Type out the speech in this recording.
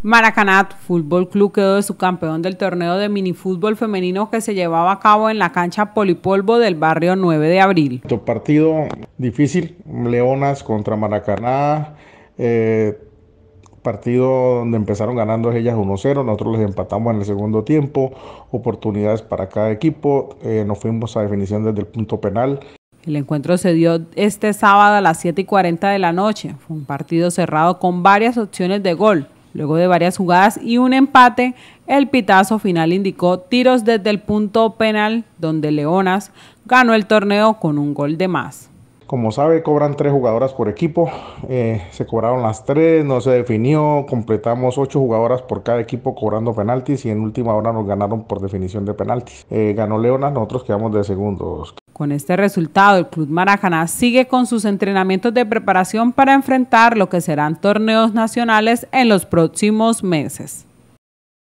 Maracaná Fútbol Club quedó de su campeón del torneo de minifútbol femenino que se llevaba a cabo en la cancha Polipolvo del barrio 9 de abril. partido difícil, Leonas contra Maracaná, eh, partido donde empezaron ganando ellas 1-0, nosotros les empatamos en el segundo tiempo, oportunidades para cada equipo, eh, nos fuimos a definición desde el punto penal. El encuentro se dio este sábado a las 7 y 40 de la noche. Fue un partido cerrado con varias opciones de gol. Luego de varias jugadas y un empate, el pitazo final indicó tiros desde el punto penal donde Leonas ganó el torneo con un gol de más. Como sabe, cobran tres jugadoras por equipo. Eh, se cobraron las tres, no se definió. Completamos ocho jugadoras por cada equipo cobrando penaltis y en última hora nos ganaron por definición de penaltis. Eh, ganó Leonas, nosotros quedamos de segundos. Con este resultado, el Club Maracaná sigue con sus entrenamientos de preparación para enfrentar lo que serán torneos nacionales en los próximos meses.